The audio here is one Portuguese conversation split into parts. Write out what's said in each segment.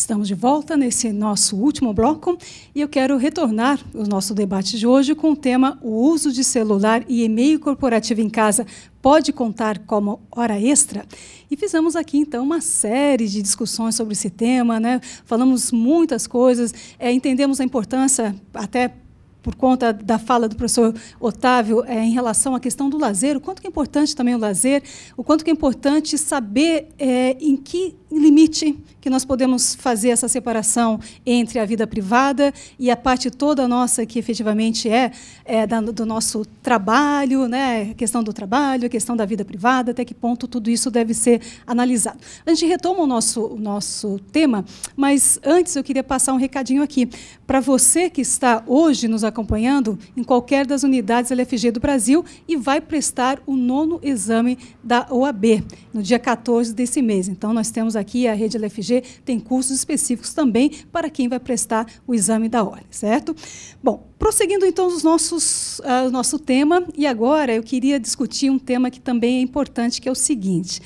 Estamos de volta nesse nosso último bloco e eu quero retornar o nosso debate de hoje com o tema O uso de celular e e-mail corporativo em casa pode contar como hora extra? E fizemos aqui, então, uma série de discussões sobre esse tema, né? falamos muitas coisas, é, entendemos a importância, até por conta da fala do professor Otávio é, em relação à questão do lazer, o quanto que é importante também o lazer, o quanto que é importante saber é, em que limite que nós podemos fazer essa separação entre a vida privada e a parte toda nossa que efetivamente é, é da, do nosso trabalho, né? a questão do trabalho, a questão da vida privada, até que ponto tudo isso deve ser analisado. A gente retoma o nosso, o nosso tema, mas antes eu queria passar um recadinho aqui. Para você que está hoje nos acompanhando em qualquer das unidades LFG do Brasil e vai prestar o nono exame da OAB, no dia 14 desse mês. Então, nós temos aqui, a rede LFG tem cursos específicos também para quem vai prestar o exame da hora, certo? Bom, prosseguindo então os nossos, uh, nosso tema, e agora eu queria discutir um tema que também é importante, que é o seguinte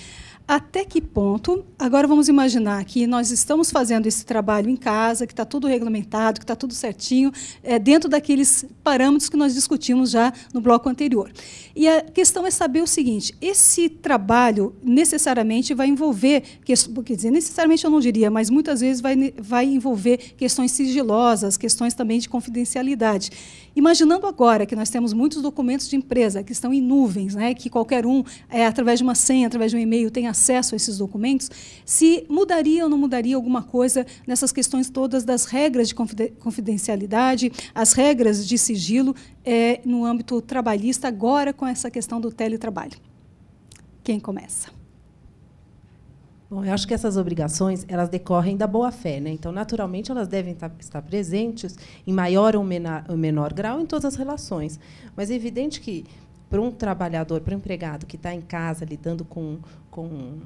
até que ponto? Agora vamos imaginar que nós estamos fazendo esse trabalho em casa, que está tudo regulamentado, que está tudo certinho, é, dentro daqueles parâmetros que nós discutimos já no bloco anterior. E a questão é saber o seguinte: esse trabalho necessariamente vai envolver, quer dizer, necessariamente eu não diria, mas muitas vezes vai, vai envolver questões sigilosas, questões também de confidencialidade. Imaginando agora que nós temos muitos documentos de empresa que estão em nuvens, né, que qualquer um, é, através de uma senha, através de um e-mail, tem a acesso a esses documentos, se mudaria ou não mudaria alguma coisa nessas questões todas das regras de confidencialidade, as regras de sigilo é, no âmbito trabalhista, agora com essa questão do teletrabalho. Quem começa? Bom, eu acho que essas obrigações elas decorrem da boa fé, né? Então, naturalmente, elas devem estar presentes em maior ou menor, ou menor grau em todas as relações. Mas é evidente que para um trabalhador, para um empregado que está em casa lidando com com,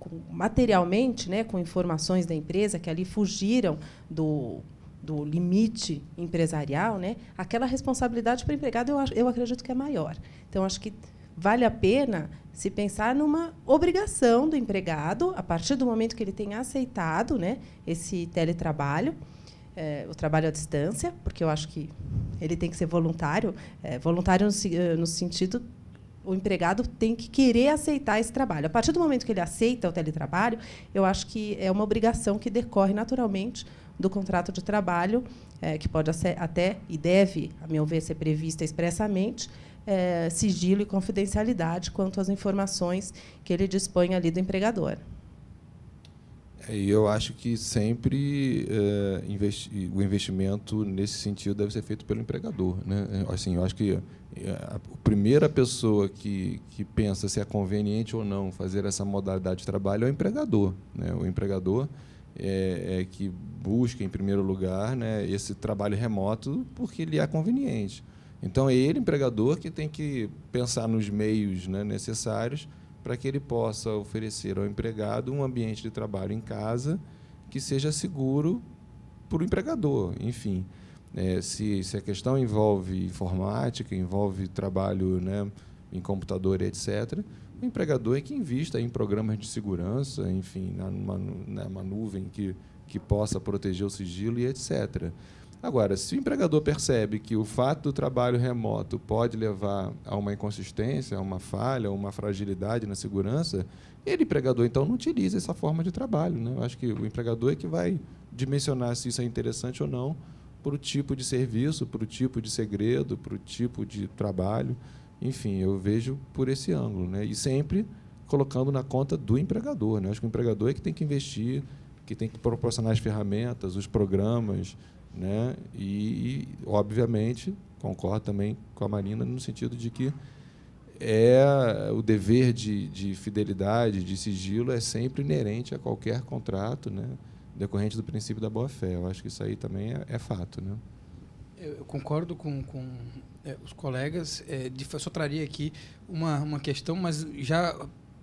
com materialmente, né, com informações da empresa que ali fugiram do do limite empresarial, né, aquela responsabilidade para o empregado eu, acho, eu acredito que é maior. Então, acho que vale a pena se pensar numa obrigação do empregado, a partir do momento que ele tenha aceitado né, esse teletrabalho, é, o trabalho à distância, porque eu acho que ele tem que ser voluntário, é, voluntário no, eh, no sentido o empregado tem que querer aceitar esse trabalho. A partir do momento que ele aceita o teletrabalho, eu acho que é uma obrigação que decorre naturalmente do contrato de trabalho, é, que pode até e deve, a meu ver, ser prevista expressamente, é, sigilo e confidencialidade quanto às informações que ele dispõe ali do empregador. É, e eu acho que sempre é, investi o investimento nesse sentido deve ser feito pelo empregador. Né? É, assim, eu acho que eh, a primeira pessoa que, que pensa se é conveniente ou não fazer essa modalidade de trabalho é o empregador. Né? O empregador é, é que busca, em primeiro lugar, né, esse trabalho remoto porque ele é conveniente. Então, é ele, empregador, que tem que pensar nos meios né, necessários para que ele possa oferecer ao empregado um ambiente de trabalho em casa que seja seguro para o empregador, enfim. É, se, se a questão envolve informática, envolve trabalho né, em computador, etc., o empregador é que invista em programas de segurança, enfim, numa, né, numa nuvem que, que possa proteger o sigilo e etc. Agora, se o empregador percebe que o fato do trabalho remoto pode levar a uma inconsistência, a uma falha, a uma fragilidade na segurança, ele, empregador, então, não utiliza essa forma de trabalho. Né? Eu acho que o empregador é que vai dimensionar se isso é interessante ou não para o tipo de serviço, para o tipo de segredo, para o tipo de trabalho. Enfim, eu vejo por esse ângulo. Né? E sempre colocando na conta do empregador. Né? acho que o empregador é que tem que investir, que tem que proporcionar as ferramentas, os programas, né? E, e, obviamente, concordo também com a Marina no sentido de que é o dever de, de fidelidade, de sigilo, é sempre inerente a qualquer contrato, né? decorrente do princípio da boa-fé. Eu acho que isso aí também é, é fato. Né? Eu concordo com, com é, os colegas. É, de, só traria aqui uma, uma questão, mas já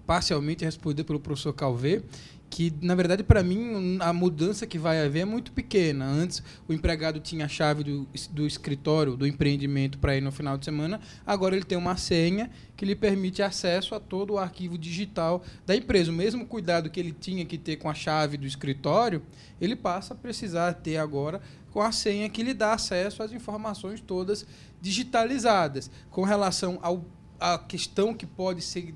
parcialmente respondida pelo professor Calvé, que na verdade para mim a mudança que vai haver é muito pequena. Antes o empregado tinha a chave do, do escritório, do empreendimento para ir no final de semana, agora ele tem uma senha que lhe permite acesso a todo o arquivo digital da empresa. O mesmo cuidado que ele tinha que ter com a chave do escritório, ele passa a precisar ter agora com a senha que lhe dá acesso às informações todas digitalizadas. Com relação ao a questão que pode ser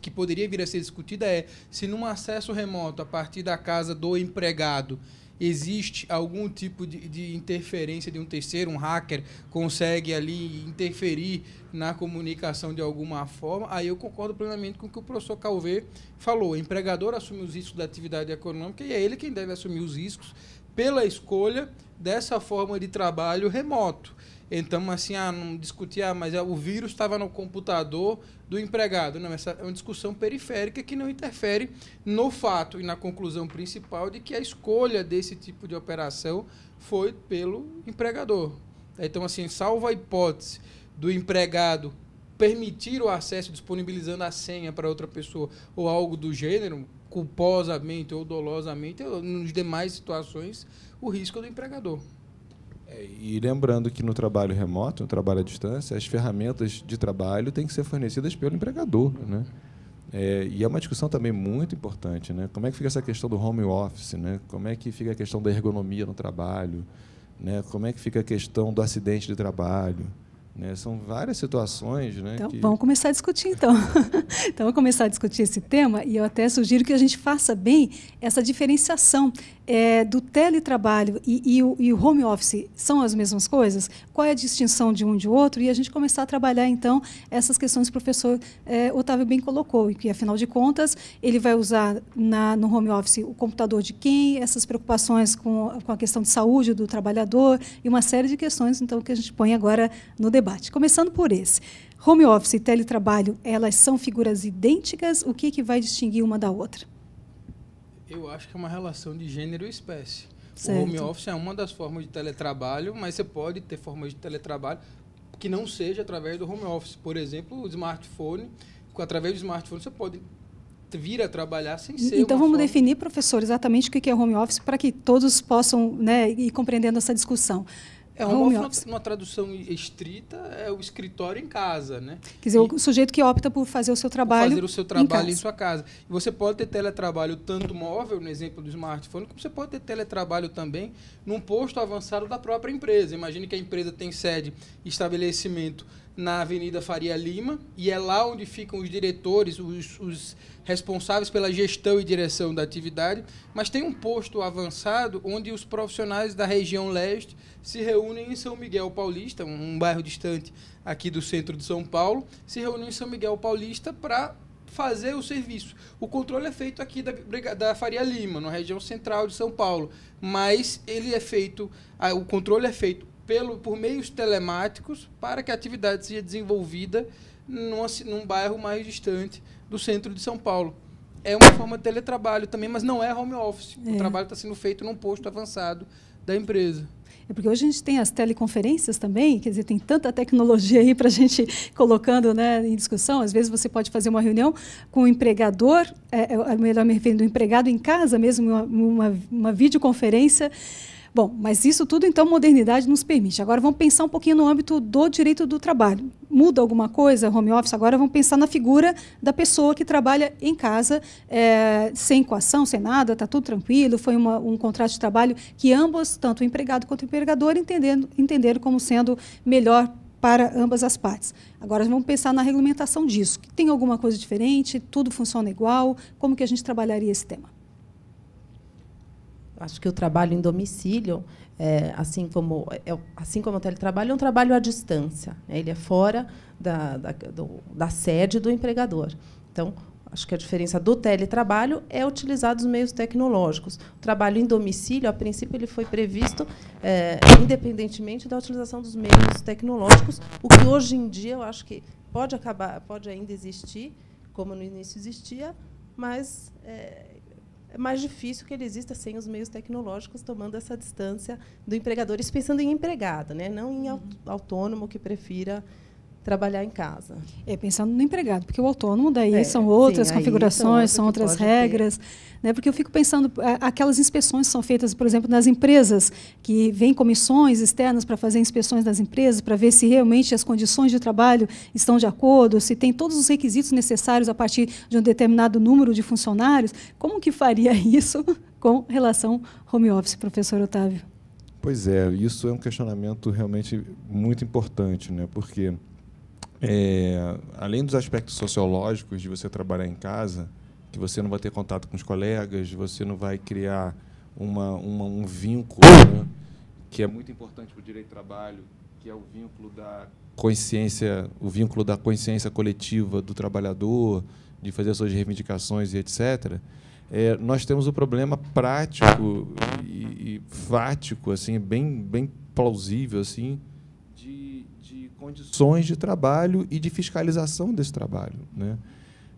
que poderia vir a ser discutida é se num acesso remoto a partir da casa do empregado existe algum tipo de, de interferência de um terceiro, um hacker consegue ali interferir na comunicação de alguma forma, aí eu concordo plenamente com o que o professor Calvé falou. O empregador assume os riscos da atividade econômica e é ele quem deve assumir os riscos pela escolha dessa forma de trabalho remoto. Então, assim, ah, não discutir, ah, mas é, o vírus estava no computador do empregado. Não, essa é uma discussão periférica que não interfere no fato e na conclusão principal de que a escolha desse tipo de operação foi pelo empregador. Então, assim, salvo a hipótese do empregado permitir o acesso disponibilizando a senha para outra pessoa ou algo do gênero, culposamente ou dolosamente, ou nos demais situações, o risco é do empregador. É, e lembrando que no trabalho remoto, no trabalho à distância, as ferramentas de trabalho têm que ser fornecidas pelo empregador, né? É, e é uma discussão também muito importante, né? Como é que fica essa questão do home office, né? Como é que fica a questão da ergonomia no trabalho, né? Como é que fica a questão do acidente de trabalho, né? São várias situações. Né, então, que... vamos começar a discutir, então. então, vamos começar a discutir esse tema e eu até sugiro que a gente faça bem essa diferenciação é, do teletrabalho e, e, o, e, o, home office são as mesmas coisas? Qual é a distinção de um de outro? E a gente começar a trabalhar, então, essas questões que o professor é, Otávio bem colocou, e que, afinal de contas, ele vai usar na, no home office o computador de quem, essas preocupações com, com a questão de saúde do trabalhador e uma série de questões, então, que a gente põe agora no debate. Começando por esse. Home office e teletrabalho, elas são figuras idênticas? O que, que vai distinguir uma da outra? Eu acho que é uma relação de gênero e espécie. Certo. O home office é uma das formas de teletrabalho, mas você pode ter formas de teletrabalho que não seja através do home office. Por exemplo, o smartphone. Através do smartphone você pode vir a trabalhar sem ser. Então vamos forma... definir, professor, exatamente o que é home office para que todos possam né, ir compreendendo essa discussão. É, home office, uma tradução estrita, é o escritório em casa, né? Quer dizer, e, o sujeito que opta por fazer o seu trabalho. Fazer o seu trabalho em, em sua casa. E você pode ter teletrabalho tanto móvel, no exemplo do smartphone, como você pode ter teletrabalho também num posto avançado da própria empresa. Imagine que a empresa tem sede, estabelecimento na Avenida Faria Lima, e é lá onde ficam os diretores, os, os, responsáveis pela gestão e direção da atividade, mas tem um posto avançado onde os profissionais da região leste se reúnem em São Miguel Paulista, um bairro distante aqui do centro de São Paulo, se reúnem em São Miguel Paulista para fazer o serviço. O controle é feito aqui da, da Faria Lima, na região central de São Paulo, mas ele é feito, o controle é feito pelo, por meios telemáticos para que a atividade seja desenvolvida numa, num bairro mais distante do centro de São Paulo. É uma forma de teletrabalho também, mas não é home office. É. O trabalho está sendo feito num posto avançado da empresa. É porque hoje a gente tem as teleconferências também, quer dizer, tem tanta tecnologia aí para a gente colocando né, em discussão. Às vezes você pode fazer uma reunião com o um empregador, é, é, é melhor me referindo o empregado em casa mesmo, uma, uma, uma videoconferência. Bom, mas isso tudo, então, modernidade nos permite. Agora vamos pensar um pouquinho no âmbito do direito do trabalho. Muda alguma coisa, home office? Agora vamos pensar na figura da pessoa que trabalha em casa, é, sem coação, sem nada, está tudo tranquilo, foi uma, um contrato de trabalho que ambos, tanto o empregado quanto o empregador, entendendo, entenderam como sendo melhor para ambas as partes. Agora vamos pensar na regulamentação disso. Tem alguma coisa diferente? Tudo funciona igual? Como que a gente trabalharia esse tema? acho que o trabalho em domicílio, é, assim como é, assim como o teletrabalho, é um trabalho à distância. Né? Ele é fora da, da, do, da sede do empregador. Então, acho que a diferença do teletrabalho é utilizar os meios tecnológicos. O trabalho em domicílio, a princípio, ele foi previsto é, independentemente da utilização dos meios tecnológicos, o que hoje em dia eu acho que pode acabar, pode ainda existir, como no início existia, mas é, é mais difícil que ele exista sem os meios tecnológicos tomando essa distância do empregador, isso pensando em empregado, né? não em autônomo que prefira trabalhar em casa. É, pensando no empregado, porque o autônomo daí é, são outras sim, configurações, então, são, outras regras. Ter. Né? Porque eu fico pensando, aquelas inspeções que são feitas, por exemplo, nas empresas, que vêm comissões externas para fazer inspeções das empresas, para ver se realmente as condições de trabalho estão de acordo, se tem todos os requisitos necessários a partir de um determinado número de funcionários. Como que faria isso com relação home office, professor Otávio? Pois é, isso é um questionamento realmente muito importante, né? porque é, além dos aspectos sociológicos de você trabalhar em casa, que você não vai ter contato com os colegas, você não vai criar uma, uma um vínculo né, que é muito importante para o direito do trabalho, que é o vínculo da consciência, o vínculo da consciência coletiva do trabalhador, de fazer suas reivindicações e etc. É, nós temos o um problema prático e, e fático, assim, bem, bem plausível, assim, condições de trabalho e de fiscalização desse trabalho. Né?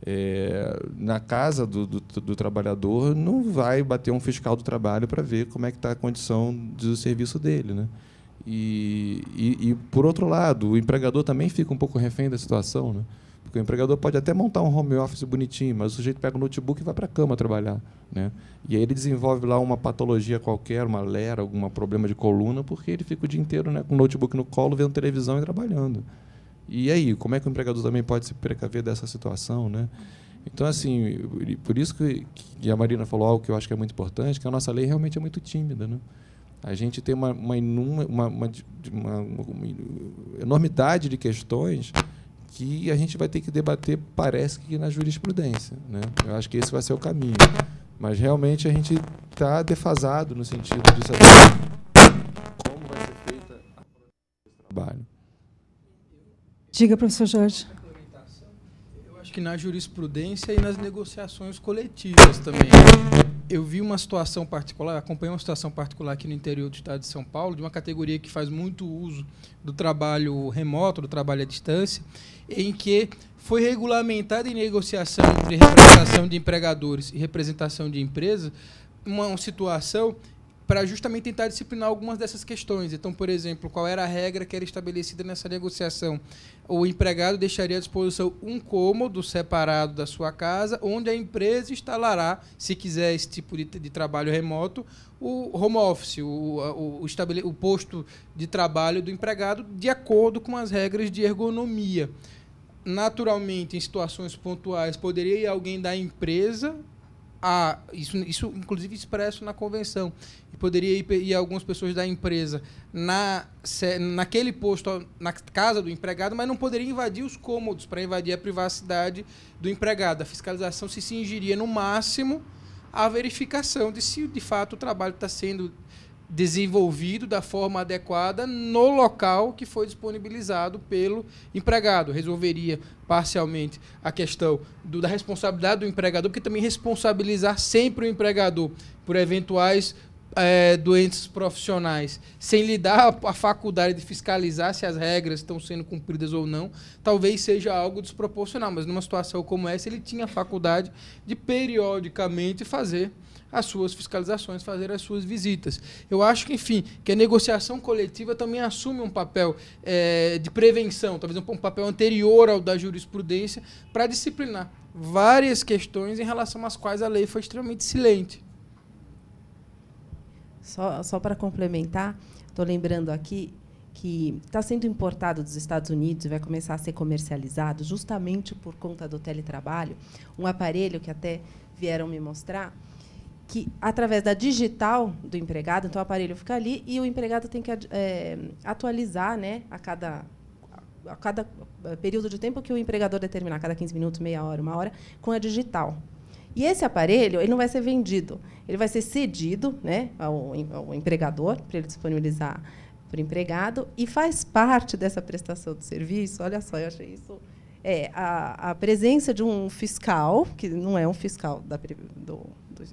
É, na casa do, do, do, trabalhador não vai bater um fiscal do trabalho para ver como é que está a condição do serviço dele. Né? E, e, e, por outro lado, o empregador também fica um pouco refém da situação. Né? Porque o empregador pode até montar um home office bonitinho, mas o sujeito pega o notebook e vai para a cama trabalhar. Né? E aí ele desenvolve lá uma patologia qualquer, uma lera, algum problema de coluna, porque ele fica o dia inteiro né, com o notebook no colo, vendo televisão e trabalhando. E aí, como é que o empregador também pode se precaver dessa situação? Né? Então, assim, por isso que, a Marina falou algo que eu acho que é muito importante, que a nossa lei realmente é muito tímida. Né? A gente tem uma, uma, uma, uma, uma, uma enormidade de questões que a gente vai ter que debater, parece que na jurisprudência. Né? Eu acho que esse vai ser o caminho. Mas realmente a gente está defasado no sentido de saber como vai ser feita a trabalho. Diga, professor Jorge. Eu acho que na jurisprudência e nas negociações coletivas também. Né? eu vi uma situação particular, acompanhei uma situação particular aqui no interior do estado de São Paulo, de uma categoria que faz muito uso do trabalho remoto, do trabalho à distância, em que foi regulamentada em negociação entre representação de empregadores e representação de empresa uma situação para justamente tentar disciplinar algumas dessas questões. Então, por exemplo, qual era a regra que era estabelecida nessa negociação? O empregado deixaria à disposição um cômodo separado da sua casa, onde a empresa instalará, se quiser esse tipo de, de trabalho remoto, o home office, o, o, o, estabele, o posto de trabalho do empregado, de acordo com as regras de ergonomia naturalmente, em situações pontuais, poderia ir alguém da empresa a, isso, isso inclusive expresso na convenção. E poderia ir, ir algumas pessoas da empresa na, naquele posto, na casa do empregado, mas não poderia invadir os cômodos para invadir a privacidade do empregado. A fiscalização se cingiria no máximo à verificação de se de fato o trabalho está sendo desenvolvido da forma adequada no local que foi disponibilizado pelo empregado. Resolveria parcialmente a questão do, da responsabilidade do empregador, porque também responsabilizar sempre o empregador por eventuais é, doentes profissionais, sem lhe dar a, a faculdade de fiscalizar se as regras estão sendo cumpridas ou não, talvez seja algo desproporcional. Mas numa situação como essa, ele tinha a faculdade de periodicamente fazer as suas fiscalizações, fazer as suas visitas. Eu acho que, enfim, que a negociação coletiva também assume um papel é, de prevenção, talvez um, papel anterior ao da jurisprudência, para disciplinar várias questões em relação às quais a lei foi extremamente silente. Só, só para complementar, estou lembrando aqui que está sendo importado dos Estados Unidos e vai começar a ser comercializado justamente por conta do teletrabalho, um aparelho que até vieram me mostrar, que através da digital do empregado, então o aparelho fica ali e o empregado tem que é, atualizar né, a, cada, a cada é, período de tempo que o empregador determinar, cada 15 minutos, meia hora, uma hora, com a digital. E esse aparelho ele não vai ser vendido, ele vai ser cedido né, ao, ao empregador para ele disponibilizar para o empregado e faz parte dessa prestação do serviço. Olha só, eu achei isso é, a, a, presença de um fiscal, que não é um fiscal da, do, do,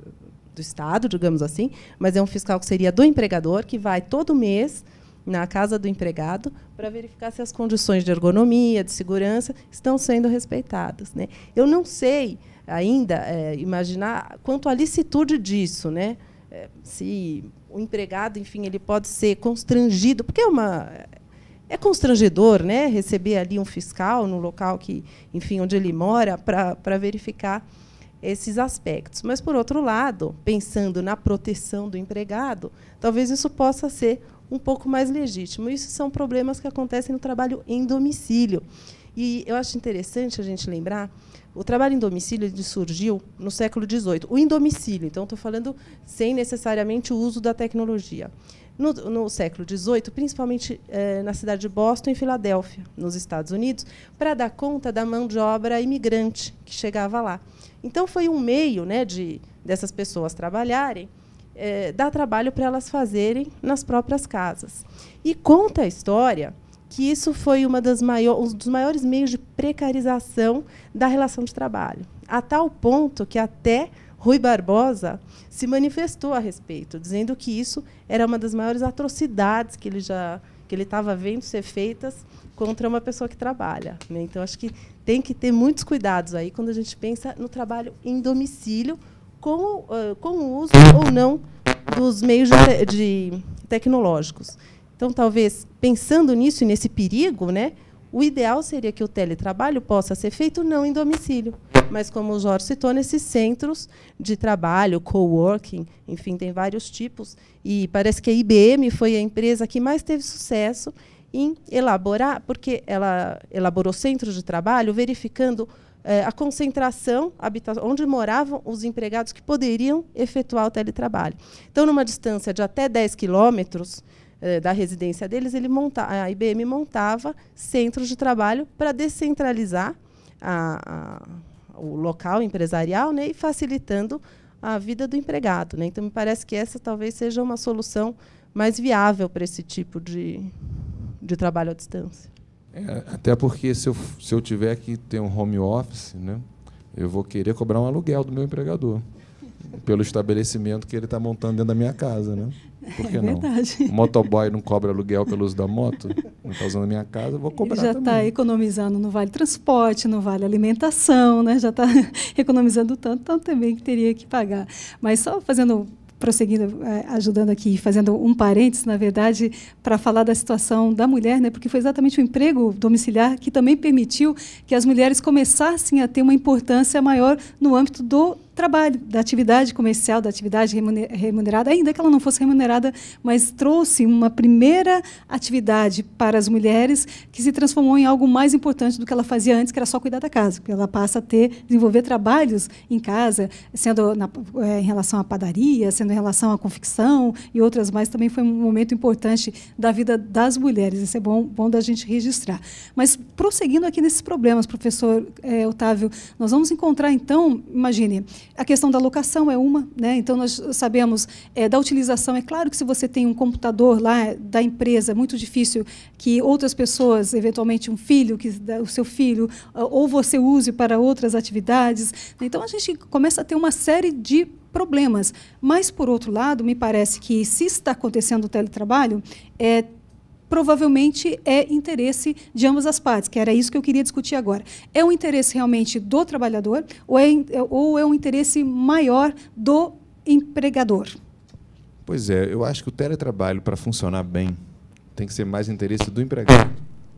do Estado, digamos assim, mas é um fiscal que seria do empregador, que vai todo mês na casa do empregado para verificar se as condições de ergonomia, de segurança estão sendo respeitadas. Né? Eu não sei ainda é, imaginar quanto à licitude disso, né? É, se o empregado, enfim, ele pode ser constrangido, porque é uma é constrangedor, né? Receber ali um fiscal no local que, enfim, onde ele mora para verificar esses aspectos. Mas, por outro lado, pensando na proteção do empregado, talvez isso possa ser um pouco mais legítimo. Isso são problemas que acontecem no trabalho em domicílio. E eu acho interessante a gente lembrar, o trabalho em domicílio surgiu no século XVIII. O em domicílio, então estou falando sem necessariamente o uso da tecnologia. No, no século XVIII, principalmente eh, na cidade de Boston e Filadélfia, nos Estados Unidos, para dar conta da mão de obra imigrante que chegava lá. Então, foi um meio né, de dessas pessoas trabalharem, é, trabalho para elas fazerem nas próprias casas. E conta a história que isso foi uma das maior, um dos maiores meios de precarização da relação de trabalho, a tal ponto que até Rui Barbosa se manifestou a respeito, dizendo que isso era uma das maiores atrocidades que ele já que ele estava vendo ser feitas contra uma pessoa que trabalha. Né? Então, acho que tem que ter muitos cuidados aí quando a gente pensa no trabalho em domicílio, com, uh, com o uso ou não dos meios de, de tecnológicos. Então, talvez, pensando nisso e nesse perigo, né, o ideal seria que o teletrabalho possa ser feito não em domicílio, mas, como o Jorge citou, nesses centros de trabalho, coworking, enfim, tem vários tipos. E parece que a IBM foi a empresa que mais teve sucesso em elaborar, porque ela elaborou centros de trabalho verificando eh, a concentração, onde moravam os empregados que poderiam efetuar o teletrabalho. Então, numa distância de até 10 quilômetros eh, da residência deles, ele monta, a IBM montava centros de trabalho para descentralizar a, a, o local empresarial né, e facilitando a vida do empregado. Né? Então, me parece que essa talvez seja uma solução mais viável para esse tipo de, de trabalho à distância. É, até porque se eu, se eu tiver que ter um home office, né, eu vou querer cobrar um aluguel do meu empregador pelo estabelecimento que ele está montando dentro da minha casa, né? Por que é não? O motoboy não cobra aluguel pelo uso da moto, não está usando a minha casa, vou cobrar. Ele já está economizando no vale transporte, no vale alimentação, né? Já está economizando tanto, então também teria que pagar. Mas só fazendo prosseguindo, é, ajudando aqui, fazendo um parênteses, na verdade, para falar da situação da mulher, né? porque foi exatamente o emprego domiciliar que também permitiu que as mulheres começassem a ter uma importância maior no âmbito do trabalho, da atividade comercial, da atividade remunerada, ainda que ela não fosse remunerada, mas trouxe uma primeira atividade para as mulheres que se transformou em algo mais importante do que ela fazia antes, que era só cuidar da casa. Porque ela passa a ter, desenvolver trabalhos em casa, sendo na, é, em relação à padaria, sendo em relação à confecção e outras mais, também foi um momento importante da vida das mulheres. Isso é bom, bom da gente registrar. Mas prosseguindo aqui nesses problemas, professor é, Otávio, nós vamos encontrar, então, imagine, a questão da locação é uma, né? então nós sabemos é, da utilização. É claro que se você tem um computador lá é, da empresa, é muito difícil que outras pessoas, eventualmente um filho, que, o seu filho, ah, ou você use para outras atividades. Né? Então a gente começa a ter uma série de problemas. Mas, por outro lado, me parece que se está acontecendo o teletrabalho, é, provavelmente é interesse de ambas as partes, que era isso que eu queria discutir agora. É um interesse realmente do trabalhador ou é, ou é um interesse maior do empregador? Pois é, eu acho que o teletrabalho, para funcionar bem, tem que ser mais interesse do empregado.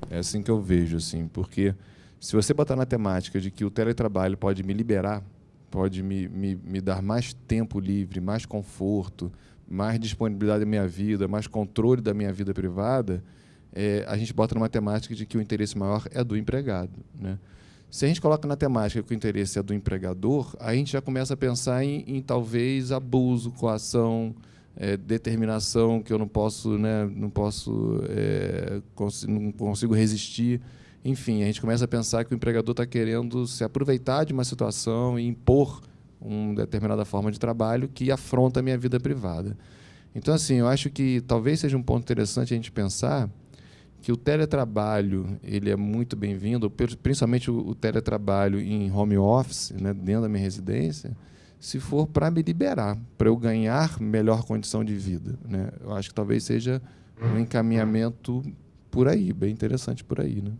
É assim que eu vejo, assim, porque se você botar na temática de que o teletrabalho pode me liberar, pode me, me, me dar mais tempo livre, mais conforto, mais disponibilidade da minha vida, mais controle da minha vida privada, é, a gente bota numa temática de que o interesse maior é do empregado. Né? Se a gente coloca na temática que o interesse é do empregador, a gente já começa a pensar em, em talvez abuso, coação, é, determinação que eu não posso, né, não posso, é, cons não consigo resistir. Enfim, a gente começa a pensar que o empregador está querendo se aproveitar de uma situação e impor uma determinada forma de trabalho que afronta a minha vida privada. Então, assim, eu acho que talvez seja um ponto interessante a gente pensar que o teletrabalho ele é muito bem-vindo, principalmente o teletrabalho em home office, né, dentro da minha residência, se for para me liberar, para eu ganhar melhor condição de vida. Né? Eu acho que talvez seja um encaminhamento por aí, bem interessante por aí. Né?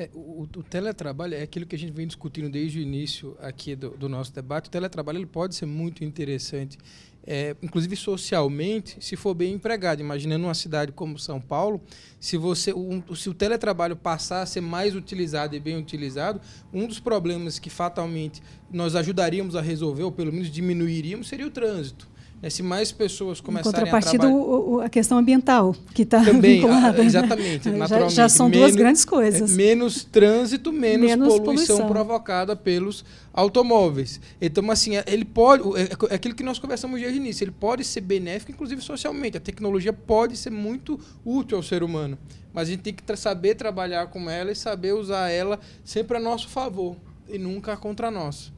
É, o, o, teletrabalho é aquilo que a gente vem discutindo desde o início aqui do, do nosso debate. O teletrabalho ele pode ser muito interessante, é, inclusive socialmente, se for bem empregado. Imaginando uma cidade como São Paulo, se, você, um, se o teletrabalho passar a ser mais utilizado e bem utilizado, um dos problemas que fatalmente nós ajudaríamos a resolver, ou pelo menos diminuiríamos, seria o trânsito. Né? Se mais pessoas começarem a trabalhar... Em contrapartida, a questão ambiental, que está vinculada. Ah, né? Exatamente, né? naturalmente. Já, já são menos, duas grandes coisas. É, menos trânsito, menos, menos poluição, poluição, provocada pelos automóveis. Então, assim, é, ele pode... É, é aquilo que nós conversamos desde o início. Ele pode ser benéfico, inclusive socialmente. A tecnologia pode ser muito útil ao ser humano. Mas a gente tem que saber trabalhar com ela e saber usar ela sempre a nosso favor e nunca contra nós.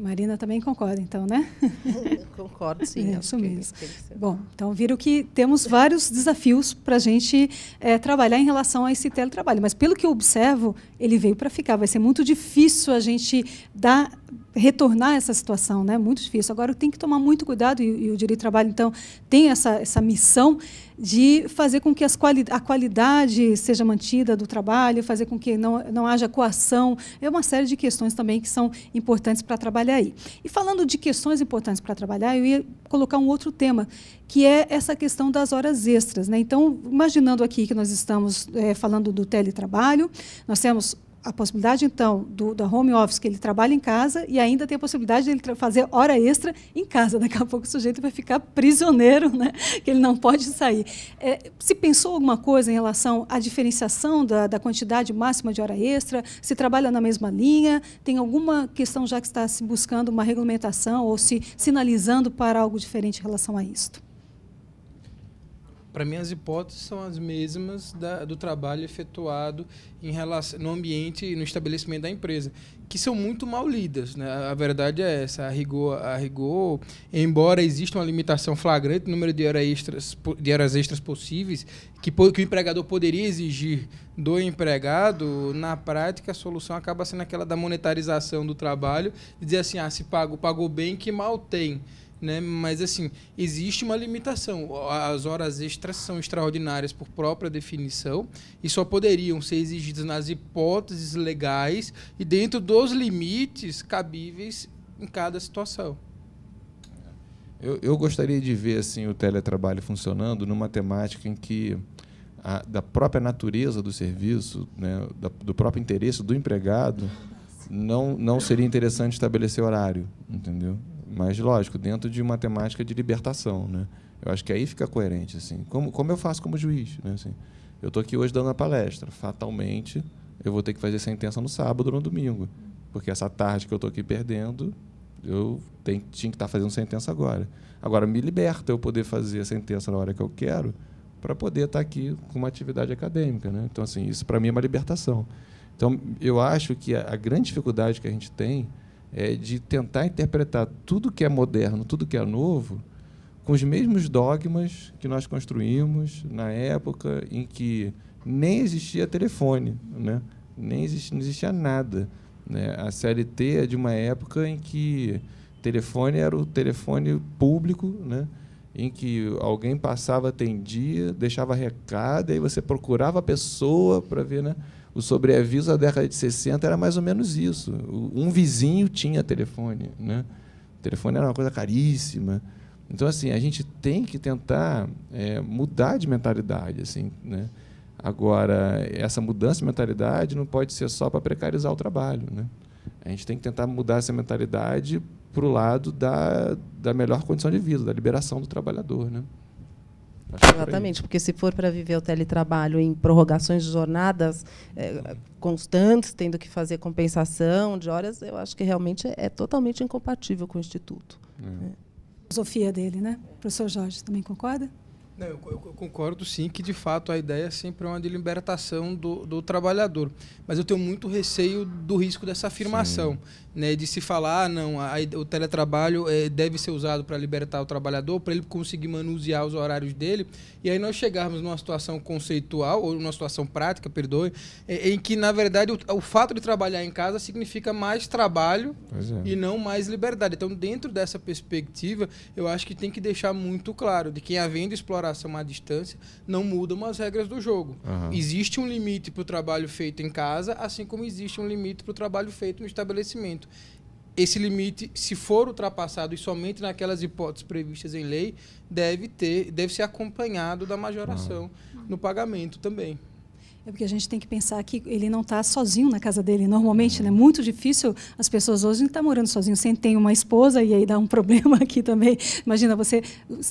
Marina também concorda, então, né? Concordo, sim. É, isso é mesmo. Bom, então viram que temos vários desafios para a gente é, trabalhar em relação a esse teletrabalho. Mas, pelo que eu observo, ele veio para ficar. Vai ser muito difícil a gente dar retornar essa situação, né? Muito difícil. Agora tem que tomar muito cuidado e, e, o direito do trabalho então tem essa, essa missão de fazer com que as quali a qualidade seja mantida do trabalho, fazer com que não, não haja coação. É uma série de questões também que são importantes para trabalhar aí. E falando de questões importantes para trabalhar, eu ia colocar um outro tema, que é essa questão das horas extras. Né? Então, imaginando aqui que nós estamos é, falando do teletrabalho, nós temos a possibilidade, então, do, da home office, que ele trabalha em casa e ainda tem a possibilidade de ele fazer hora extra em casa. Daqui a pouco o sujeito vai ficar prisioneiro, né? que ele não pode sair. É, se pensou alguma coisa em relação à diferenciação da, da quantidade máxima de hora extra? Se trabalha na mesma linha? Tem alguma questão já que está se buscando uma regulamentação ou se sinalizando para algo diferente em relação a isto? Para mim, as hipóteses são as mesmas da, do trabalho efetuado em relação, no ambiente, no estabelecimento da empresa, que são muito mal lidas. Né? A verdade é essa. A rigor, a rigor, embora exista uma limitação flagrante no número de horas extras, de horas extras possíveis, que, que o empregador poderia exigir do empregado, na prática a solução acaba sendo aquela da monetarização do trabalho, e dizer assim, ah, se pago, pagou bem, que mal tem né? Mas assim, existe uma limitação. As horas extras são extraordinárias por própria definição e só poderiam ser exigidas nas hipóteses legais e dentro dos limites cabíveis em cada situação. Eu, eu gostaria de ver assim o teletrabalho funcionando numa temática em que a, da própria natureza do serviço, né, da, do próprio interesse do empregado, não, não seria interessante estabelecer horário, entendeu? Mas, lógico, dentro de uma temática de libertação. Né? Eu acho que aí fica coerente. Assim. Como, como eu faço como juiz? Né? Assim, eu estou aqui hoje dando a palestra. Fatalmente, eu vou ter que fazer sentença no sábado ou no domingo. Porque essa tarde que eu estou aqui perdendo, eu tenho, tinha que estar tá fazendo sentença agora. Agora, me liberta eu poder fazer a sentença na hora que eu quero para poder estar tá aqui com uma atividade acadêmica. Né? Então, assim, isso para mim é uma libertação. Então, eu acho que a, a grande dificuldade que a gente tem é, de tentar interpretar tudo que é moderno, tudo que é novo, com os mesmos dogmas que nós construímos na época em que nem existia telefone, né? nem existia, não existia nada. Né? A CLT é de uma época em que telefone era o telefone público, né? em que alguém passava, atendia, deixava recado, e aí você procurava a pessoa para ver. Né? o sobreaviso da década de 60 era mais ou menos isso. Um vizinho tinha telefone, né? O telefone era uma coisa caríssima. Então, assim, a gente tem que tentar é, mudar de mentalidade, assim, né? Agora, essa mudança de mentalidade não pode ser só para precarizar o trabalho, né? A gente tem que tentar mudar essa mentalidade para o lado da, da melhor condição de vida, da liberação do trabalhador, né? É Exatamente, porque se for para viver o teletrabalho em prorrogações de jornadas é, constantes, tendo que fazer compensação de horas, eu acho que realmente é, é totalmente incompatível com o Instituto. É. é. Filosofia dele, né? O professor Jorge, também concorda? Não, eu, eu, concordo sim que, de fato, a ideia sempre é uma de libertação do, do trabalhador. Mas eu tenho muito receio do risco dessa afirmação. Sim né, de se falar, ah, não, a, o teletrabalho é, deve ser usado para libertar o trabalhador, para ele conseguir manusear os horários dele. E aí nós chegarmos numa situação conceitual, ou numa situação prática, perdoe, é, em que, na verdade, o, o, fato de trabalhar em casa significa mais trabalho é. e não mais liberdade. Então, dentro dessa perspectiva, eu acho que tem que deixar muito claro de que, havendo exploração à distância, não mudam as regras do jogo. Uhum. Existe um limite para o trabalho feito em casa, assim como existe um limite para o trabalho feito no estabelecimento. Esse limite, se for ultrapassado e somente naquelas hipóteses previstas em lei, deve ter, deve ser acompanhado da majoração ah. no pagamento também. É porque a gente tem que pensar que ele não está sozinho na casa dele. Normalmente, é né? muito difícil as pessoas hoje não estar tá morando sozinho. Você tem uma esposa e aí dá um problema aqui também. Imagina você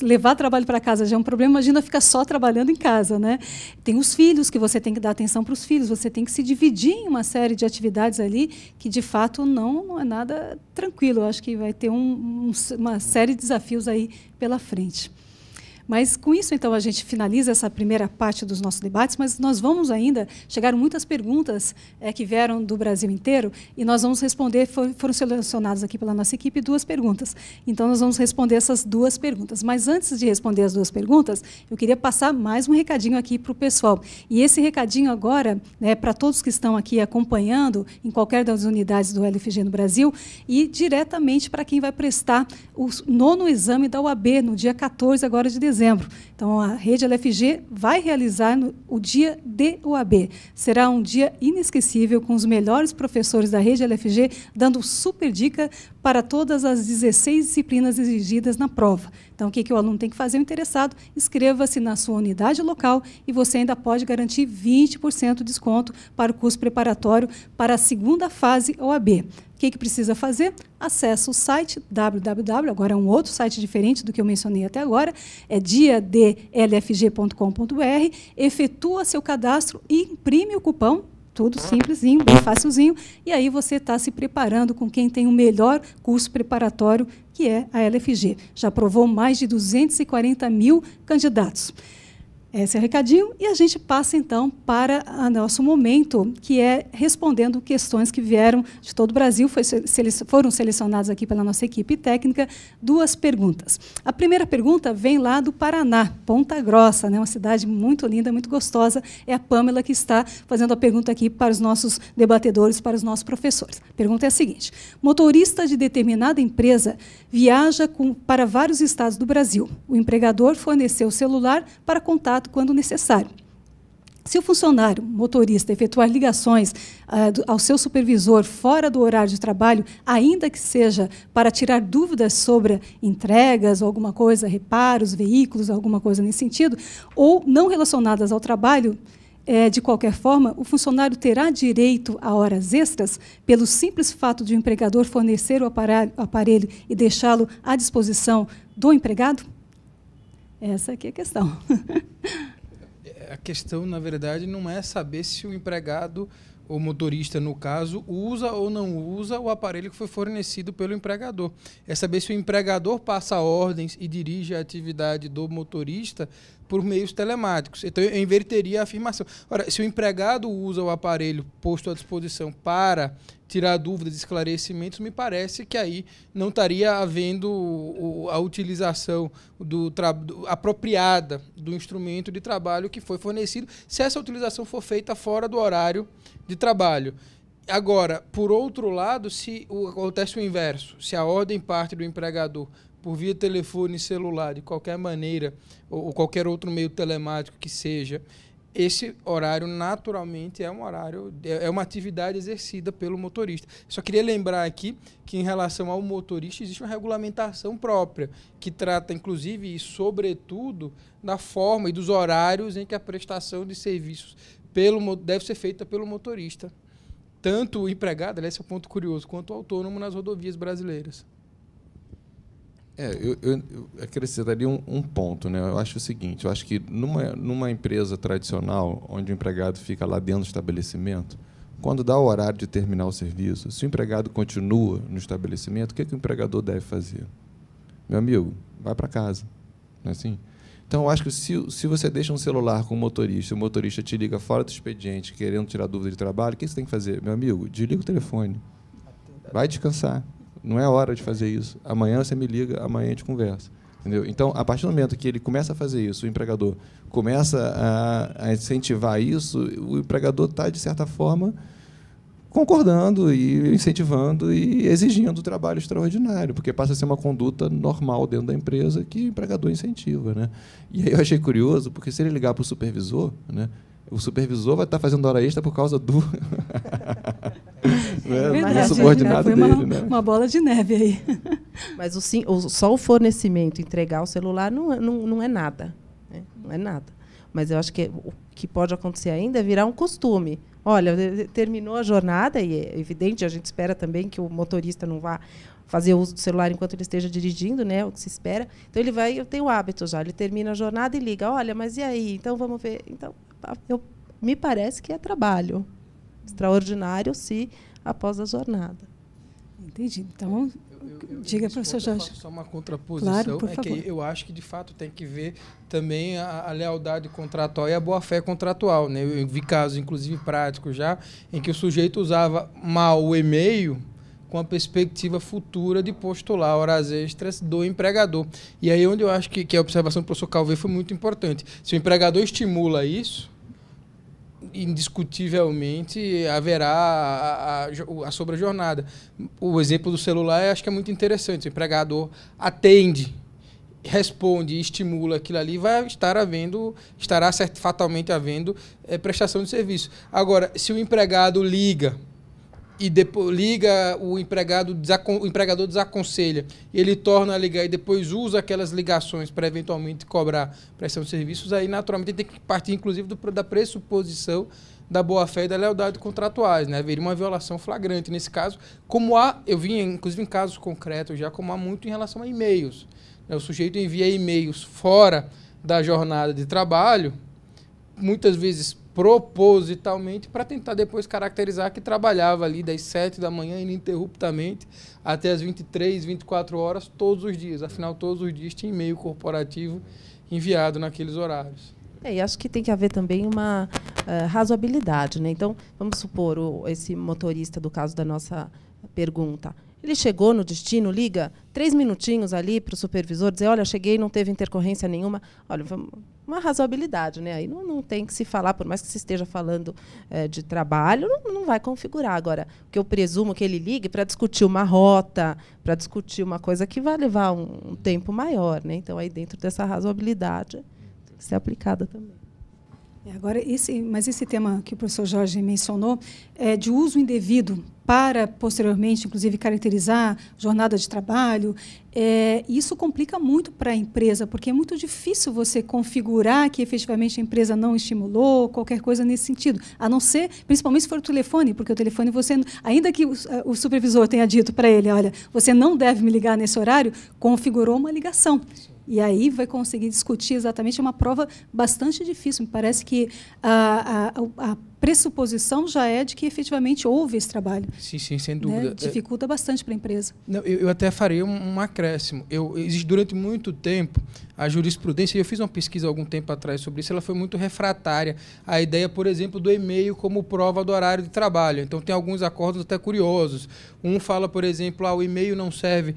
levar trabalho para casa já é um problema. Imagina ficar só trabalhando em casa, né? Tem os filhos que você tem que dar atenção para os filhos. Você tem que se dividir em uma série de atividades ali que de fato não, não é nada tranquilo. Eu acho que vai ter um, um, uma série de desafios aí pela frente. Mas com isso, então, a gente finaliza essa primeira parte dos nossos debates, mas nós vamos ainda. Chegaram muitas perguntas é, que vieram do Brasil inteiro e nós vamos responder. foram selecionadas aqui pela nossa equipe duas perguntas. Então, nós vamos responder essas duas perguntas. Mas antes de responder as duas perguntas, eu queria passar mais um recadinho aqui para o pessoal. E esse recadinho agora, né, para todos que estão aqui acompanhando em qualquer das unidades do LFG no Brasil e diretamente para quem vai prestar o nono exame da UAB no dia 14 agora de dezembro dezembro. Então, a rede LFG vai realizar no, o dia de UAB. Será um dia inesquecível com os melhores professores da rede LFG dando super dica para todas as 16 disciplinas exigidas na prova. Então, o que, que o aluno tem que fazer? O interessado, inscreva-se na sua unidade local e você ainda pode garantir 20% de desconto para o curso preparatório para a segunda fase OAB. O que, que precisa fazer? Acesse o site www, agora é um outro site diferente do que eu mencionei até agora, é diadlfg.com.br, efetua seu cadastro e imprime o cupom tudo simplesinho, bem facilzinho, e aí você está se preparando com quem tem o melhor curso preparatório, que é a LFG. Já aprovou mais de 240 mil candidatos. Esse é o recadinho e a gente passa então para o nosso momento, que é respondendo questões que vieram de todo o Brasil, foi, foram selecionadas aqui pela nossa equipe técnica, duas perguntas. A primeira pergunta vem lá do Paraná, Ponta Grossa, né, uma cidade muito linda, muito gostosa. É a Pamela que está fazendo a pergunta aqui para os nossos debatedores, para os nossos professores. A pergunta é a seguinte: motorista de determinada empresa viaja com, para vários estados do Brasil. O empregador forneceu o celular para contato contato quando necessário. Se o funcionário motorista efetuar ligações ah, ao seu supervisor fora do horário de trabalho, ainda que seja para tirar dúvidas sobre entregas ou alguma coisa, reparos, veículos, alguma coisa nesse sentido, ou não relacionadas ao trabalho, é, de qualquer forma, o funcionário terá direito a horas extras pelo simples fato de o empregador fornecer o aparelho, aparelho e deixá-lo à disposição do empregado? Essa aqui é a questão. a questão, na verdade, não é saber se o empregado, o motorista, no caso, usa ou não usa o aparelho que foi fornecido pelo empregador. É saber se o empregador passa ordens e dirige a atividade do motorista por meios telemáticos. Então eu inverteria a afirmação. Ora, se o empregado usa o aparelho posto à disposição para tirar dúvidas, esclarecimentos, me parece que aí não estaria havendo a utilização do, do, apropriada do instrumento de trabalho que foi fornecido, se essa utilização for feita fora do horário de trabalho. Agora, por outro lado, se o, acontece o inverso, se a ordem parte do empregador por via telefone celular, de qualquer maneira, ou, ou qualquer outro meio telemático que seja, esse horário naturalmente é um horário, é, é uma atividade exercida pelo motorista. Só queria lembrar aqui que em relação ao motorista existe uma regulamentação própria, que trata inclusive e sobretudo da forma e dos horários em que a prestação de serviços pelo, deve ser feita pelo motorista. Tanto o empregado, esse é o ponto curioso, quanto o autônomo nas rodovias brasileiras. É, eu, eu, acrescentaria um, um, ponto, né? Eu acho o seguinte, eu acho que numa, numa empresa tradicional, onde o empregado fica lá dentro do estabelecimento, quando dá o horário de terminar o serviço, se o empregado continua no estabelecimento, o que, é que o empregador deve fazer? Meu amigo, vai para casa. Não é assim? Então, eu acho que se, se você deixa um celular com o motorista, o motorista te liga fora do expediente, querendo tirar dúvida de trabalho, o que você tem que fazer? Meu amigo, desliga o telefone. Vai descansar. Não é hora de fazer isso. Amanhã você me liga, amanhã a gente conversa. Entendeu? Então, a partir do momento que ele começa a fazer isso, o empregador começa a, a incentivar isso, o empregador está, de certa forma, concordando e incentivando e exigindo trabalho extraordinário, porque passa a ser uma conduta normal dentro da empresa que o empregador incentiva. Né? E aí eu achei curioso, porque se ele ligar para o supervisor, né, o supervisor vai estar tá fazendo hora extra por causa do. É, é né? subordinado Foi uma, né? uma bola de neve aí. Mas o, sim, o, só o fornecimento, entregar o celular, não, é, não, não é nada. Né? Não é nada. Mas eu acho que o que pode acontecer ainda é virar um costume. Olha, terminou a jornada, e é evidente, a gente espera também que o motorista não vá fazer uso do celular enquanto ele esteja dirigindo, né? É o que se espera. Então ele vai, eu tenho o hábito já, ele termina a jornada e liga, olha, mas e aí? Então vamos ver. Então, eu, me parece que é trabalho extraordinário se após a jornada. Entendi. Então, eu, eu, eu, diga, professor Jorge. Só uma contraposição. Claro, por é favor. que eu acho que, de fato, tem que ver também a, a lealdade contratual e a boa-fé contratual. Né? Eu vi casos, inclusive práticos já, em que o sujeito usava mal o e-mail com a perspectiva futura de postular horas extras do empregador. E aí é onde eu acho que, que a observação do professor Calvé foi muito importante. Se o empregador estimula isso, indiscutivelmente haverá a, a, a sobrejornada. O exemplo do celular acho que é muito interessante. O empregador atende, responde, estimula aquilo ali, vai estar havendo, estará fatalmente havendo é, prestação de serviço. Agora, se o empregado liga e depois liga o empregado, o empregador desaconselha, ele torna a ligar e depois usa aquelas ligações para eventualmente cobrar prestação de serviços, aí naturalmente tem que partir inclusive do, da pressuposição da boa-fé e da lealdade contratuais, né? Haveria uma violação flagrante nesse caso, como há, eu vim inclusive em casos concretos já, como há muito em relação a e-mails. Né? O sujeito envia e-mails fora da jornada de trabalho, muitas vezes propositalmente para tentar depois caracterizar que trabalhava ali das 7 da manhã ininterruptamente até as 23, 24 horas todos os dias. Afinal, todos os dias tinha e-mail corporativo enviado naqueles horários. É, e acho que tem que haver também uma uh, razoabilidade. Né? Então, vamos supor, o, esse motorista, do caso da nossa pergunta, ele chegou no destino, liga três minutinhos ali para o supervisor, dizer, olha, cheguei, não teve intercorrência nenhuma. Olha, uma razoabilidade, né? Aí não, não tem que se falar, por mais que se esteja falando é, de trabalho, não, não, vai configurar. Agora, que eu presumo que ele ligue para discutir uma rota, para discutir uma coisa que vai levar um, um tempo maior, né? Então, aí dentro dessa razoabilidade, tem que ser aplicada também. Agora, esse, mas esse tema que o professor Jorge mencionou é de uso indevido para posteriormente, inclusive, caracterizar jornada de trabalho, é, isso complica muito para a empresa, porque é muito difícil você configurar que efetivamente a empresa não estimulou, qualquer coisa nesse sentido, a não ser, principalmente se for o telefone, porque o telefone você, ainda que o, o supervisor tenha dito para ele, olha, você não deve me ligar nesse horário, configurou uma ligação. E aí vai conseguir discutir exatamente. É uma prova bastante difícil. Me parece que a, a, a pressuposição já é de que efetivamente houve esse trabalho. Sim, sim, sem né? dúvida. Né? Dificulta é... bastante para a empresa. Não, eu, eu, até farei um, um acréscimo. Eu, existe durante muito tempo a jurisprudência, eu fiz uma pesquisa algum tempo atrás sobre isso, ela foi muito refratária. A ideia, por exemplo, do e-mail como prova do horário de trabalho. Então, tem alguns acordos até curiosos. Um fala, por exemplo, ah, o e-mail não serve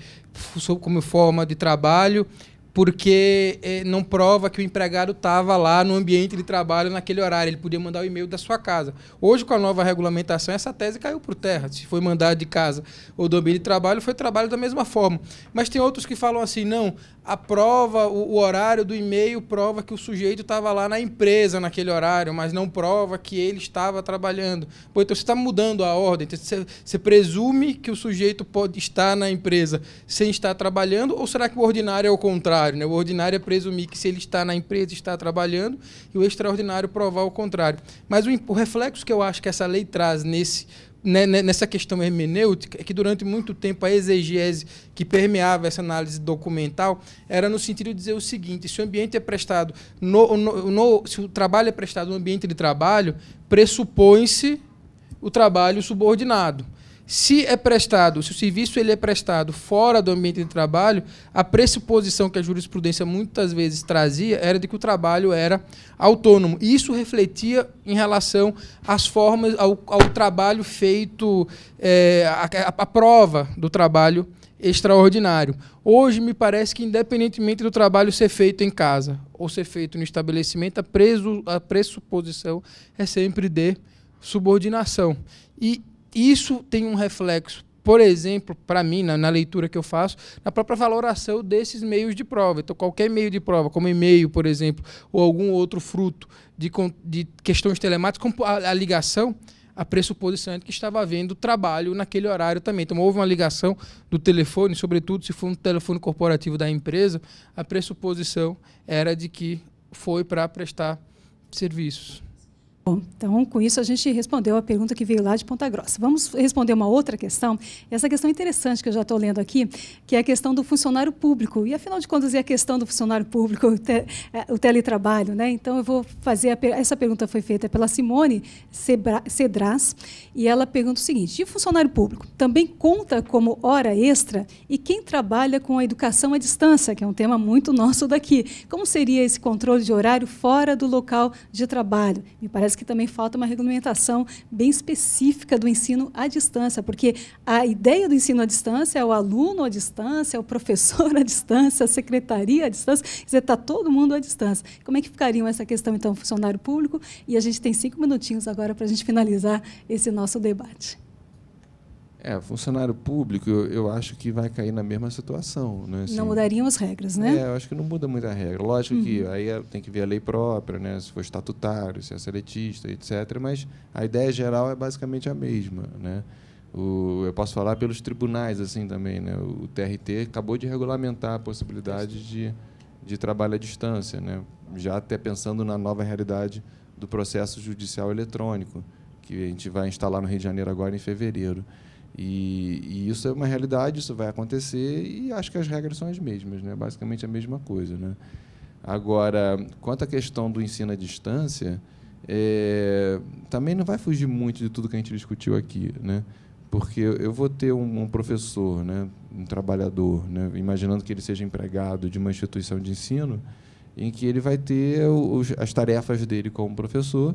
como forma de trabalho porque eh, não prova que o empregado estava lá no ambiente de trabalho naquele horário, ele podia mandar o e-mail da sua casa. Hoje, com a nova regulamentação, essa tese caiu por terra. Se foi mandado de casa ou do ambiente de trabalho, foi trabalho da mesma forma. Mas tem outros que falam assim: não, a prova, o, o horário do e-mail prova que o sujeito estava lá na empresa naquele horário, mas não prova que ele estava trabalhando. Pô, então você está mudando a ordem. Então você, você presume que o sujeito pode estar na empresa sem estar trabalhando, ou será que o ordinário é o contrário? Né? O ordinário é presumir que se ele está na empresa, está trabalhando, e o extraordinário provar o contrário. Mas o, o reflexo que eu acho que essa lei traz nesse né, né, nessa questão hermenêutica é que durante muito tempo a exegese que permeava essa análise documental era no sentido de dizer o seguinte: se o ambiente é prestado, no, no, no se o trabalho é prestado no ambiente de trabalho, pressupõe-se o trabalho subordinado. Se é prestado, se o serviço ele é prestado fora do ambiente de trabalho, a pressuposição que a jurisprudência muitas vezes trazia era de que o trabalho era autônomo. E isso refletia em relação às formas, ao, ao trabalho feito, é, a, a, a prova do trabalho extraordinário. Hoje, me parece que, independentemente do trabalho ser feito em casa ou ser feito no estabelecimento, a, preso, a pressuposição é sempre de subordinação. E isso tem um reflexo por exemplo, para mim, na, na, leitura que eu faço, na própria valoração desses meios de prova. Então, qualquer meio de prova, como e-mail, por exemplo, ou algum outro fruto de, de questões telemáticas, como a, a ligação, a pressuposição é que estava havendo trabalho naquele horário também. Então, houve uma ligação do telefone, sobretudo se for um telefone corporativo da empresa, a pressuposição era de que foi para prestar serviços. Bom, então, com isso, a gente respondeu a pergunta que veio lá de Ponta Grossa. Vamos responder uma outra questão. Essa questão é interessante que eu já estou lendo aqui, que é a questão do funcionário público. E, afinal de contas, é a questão do funcionário público, o, é, teletrabalho. Né? Então, eu vou fazer... A, essa pergunta foi feita pela Simone Cedras, e ela pergunta o seguinte. E funcionário público também conta como hora extra? E quem trabalha com a educação à distância, que é um tema muito nosso daqui, como seria esse controle de horário fora do local de trabalho? Me parece parece que também falta uma regulamentação bem específica do ensino à distância, porque a ideia do ensino à distância é o aluno à distância, é o professor à distância, a secretaria à distância, quer dizer, está todo mundo à distância. Como é que ficariam essa questão, então, funcionário público? E a gente tem cinco minutinhos agora para a gente finalizar esse nosso debate. É, funcionário público, eu, eu, acho que vai cair na mesma situação. Né? Assim, não mudariam as regras, né? É, eu acho que não muda muita regra. Lógico uhum. que aí é, tem que ver a lei própria, né? se for estatutário, se é seletista, etc. Mas a ideia geral é basicamente a mesma. Né? O, eu posso falar pelos tribunais assim também. Né? O TRT acabou de regulamentar a possibilidade de, de trabalho à distância, né? já até pensando na nova realidade do processo judicial eletrônico, que a gente vai instalar no Rio de Janeiro agora em fevereiro. E, e, isso é uma realidade, isso vai acontecer e acho que as regras são as mesmas, né? basicamente a mesma coisa. Né? Agora, quanto à questão do ensino à distância, é, também não vai fugir muito de tudo que a gente discutiu aqui, né? porque eu vou ter um, um professor, né? um trabalhador, né? imaginando que ele seja empregado de uma instituição de ensino, em que ele vai ter os, as tarefas dele como professor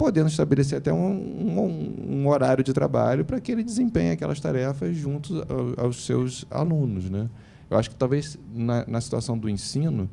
podendo estabelecer até um, um, um horário de trabalho para que ele desempenhe aquelas tarefas junto ao, aos seus alunos. Né? Eu acho que talvez na, na situação do ensino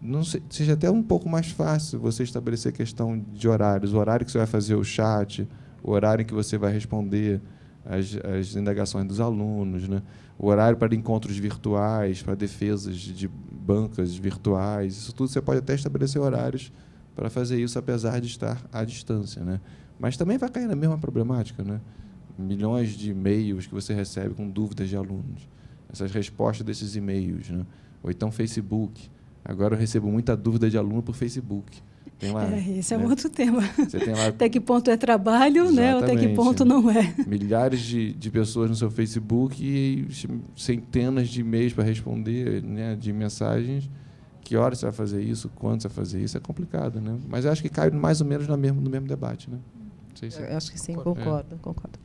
não seja até um pouco mais fácil você estabelecer a questão de horários, o horário que você vai fazer o chat, o horário em que você vai responder as, as indagações dos alunos, né? o horário para encontros virtuais, para defesas de bancas virtuais, isso tudo você pode até estabelecer horários para fazer isso, apesar de estar à distância. Né? Mas também vai cair na mesma problemática. Né? Milhões de e-mails que você recebe com dúvidas de alunos, essas respostas desses e-mails. Né? Ou então Facebook. Agora eu recebo muita dúvida de aluno por Facebook. Tem lá, é, esse é né? é outro tema. Lá... Até que ponto é trabalho, né? Até que ponto não é. Milhares de, de pessoas no seu Facebook e centenas de e-mails para responder, né? de mensagens que horas você vai fazer isso, quando você vai fazer isso, é complicado, né? Mas acho que cai mais ou menos no mesmo, no mesmo debate, né? Se acho que sim, concordo, concordo. É. concordo.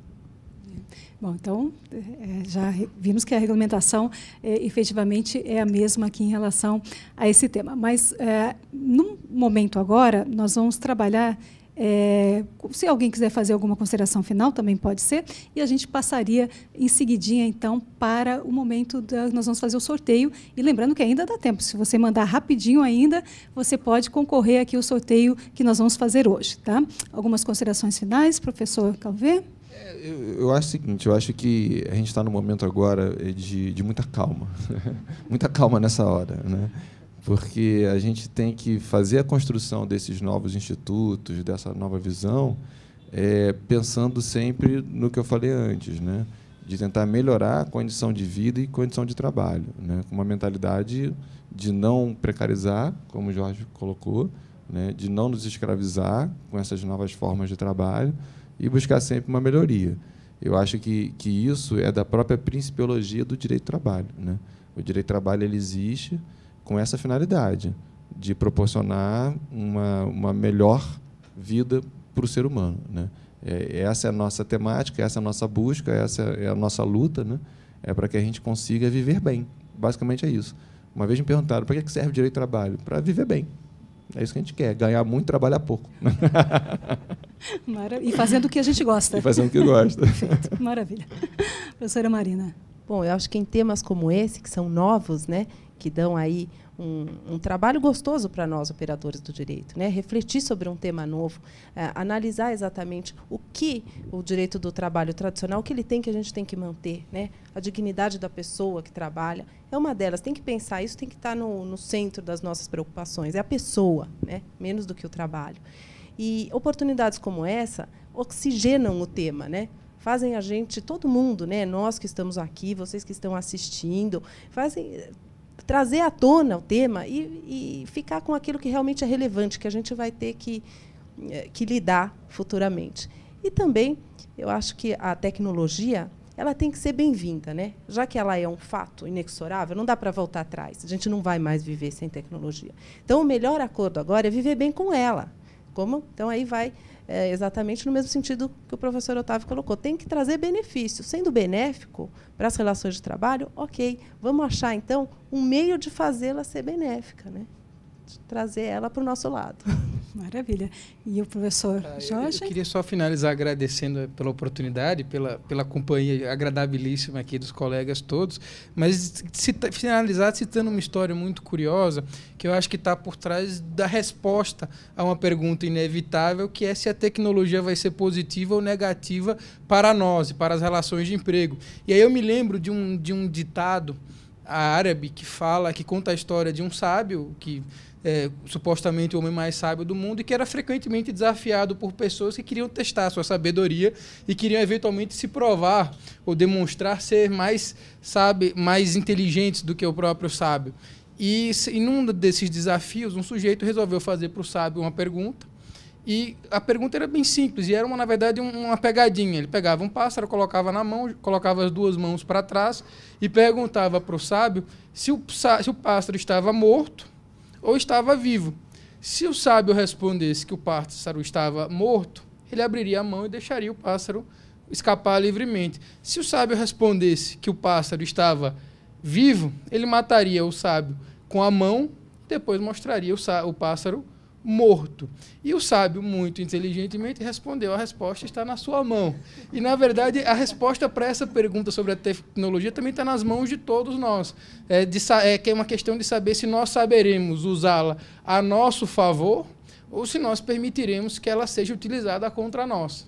Bom, então é, já vimos que a regulamentação é, efetivamente é a mesma aqui em relação a esse tema. Mas, é, num momento agora, nós vamos trabalhar é, se alguém quiser fazer alguma consideração final, também pode ser. E a gente passaria em seguidinha, então, para o momento da nós vamos fazer o sorteio. E lembrando que ainda dá tempo. Se você mandar rapidinho ainda, você pode concorrer aqui ao sorteio que nós vamos fazer hoje. Tá? Algumas considerações finais, professor Calvé? É, eu, eu, acho o seguinte, eu acho que a gente está no momento agora eh, de, de muita calma, muita calma nessa hora, né? porque a gente tem que fazer a construção desses novos institutos, dessa nova visão, é, pensando sempre no que eu falei antes, né? de tentar melhorar a condição de vida e condição de trabalho, né? com uma mentalidade de não precarizar, como o Jorge colocou, né? de não nos escravizar com essas novas formas de trabalho e buscar sempre uma melhoria. Eu acho que, que isso é da própria principiologia do direito do trabalho. Né? O direito do trabalho ele existe, com essa finalidade de proporcionar uma, uma melhor vida para o ser humano. Né? É, essa é a nossa temática, essa é a nossa busca, essa é a nossa luta, né? é para que a gente consiga viver bem. Basicamente é isso. Uma vez me perguntaram para que serve o direito ao trabalho? Para viver bem. É isso que a gente quer, ganhar muito, trabalhar pouco. Maravilha. E fazendo o que a gente gosta. E fazendo o que gosta. Perfeito. Maravilha. Professora Marina. Bom, eu acho que em temas como esse, que são novos, né, que dão aí um, um trabalho gostoso para nós, operadores do direito. Né? Refletir sobre um tema novo, é, analisar exatamente o que o direito do trabalho tradicional, o que ele tem que a gente tem que manter. Né? A dignidade da pessoa que trabalha é uma delas. Tem que pensar, isso tem que estar tá no, no centro das nossas preocupações. É a pessoa, né? menos do que o trabalho. E oportunidades como essa oxigenam o tema, né? Fazem a gente, todo mundo, né? Nós que estamos aqui, vocês que estão assistindo, fazem trazer à tona o tema e, e ficar com aquilo que realmente é relevante, que a gente vai ter que, eh, que lidar futuramente. E também, eu acho que a tecnologia ela tem que ser bem-vinda, né? Já que ela é um fato inexorável, não dá para voltar atrás. A gente não vai mais viver sem tecnologia. Então, o melhor acordo agora é viver bem com ela. Como? Então aí vai é, exatamente no mesmo sentido que o professor Otávio colocou. Tem que trazer benefício. Sendo benéfico para as relações de trabalho, ok, vamos achar então um meio de fazê-la ser benéfica. Né? trazer ela para o nosso lado. Maravilha. E o professor ah, Jorge? Eu, queria só finalizar agradecendo eh, pela oportunidade, pela, pela companhia agradabilíssima aqui dos colegas todos, mas cita, finalizar citando uma história muito curiosa que eu acho que está por trás da resposta a uma pergunta inevitável, que é se a tecnologia vai ser positiva ou negativa para nós e para as relações de emprego. E aí eu me lembro de um, de um ditado árabe que fala, que conta a história de um sábio, que é, supostamente o homem mais sábio do mundo, e que era frequentemente desafiado por pessoas que queriam testar sua sabedoria e queriam eventualmente se provar ou demonstrar ser mais, sabe, mais inteligentes do que o próprio sábio. E em um desses desafios, um sujeito resolveu fazer para o sábio uma pergunta e a pergunta era bem simples, e era uma, na verdade, uma pegadinha. Ele pegava um pássaro, colocava na mão, colocava as duas mãos para trás e perguntava para o sábio se o, pássaro estava morto ou estava vivo. Se o sábio respondesse que o pássaro estava morto, ele abriria a mão e deixaria o pássaro escapar livremente. Se o sábio respondesse que o pássaro estava vivo, ele mataria o sábio com a mão e depois mostraria o, o pássaro morto. E o sábio, muito inteligentemente, respondeu: a resposta está na sua mão. E, na verdade, a resposta para essa pergunta sobre a tecnologia também está nas mãos de todos nós. É, de, é, que é uma questão de saber se nós saberemos usá-la a nosso favor ou se nós permitiremos que ela seja utilizada contra nós.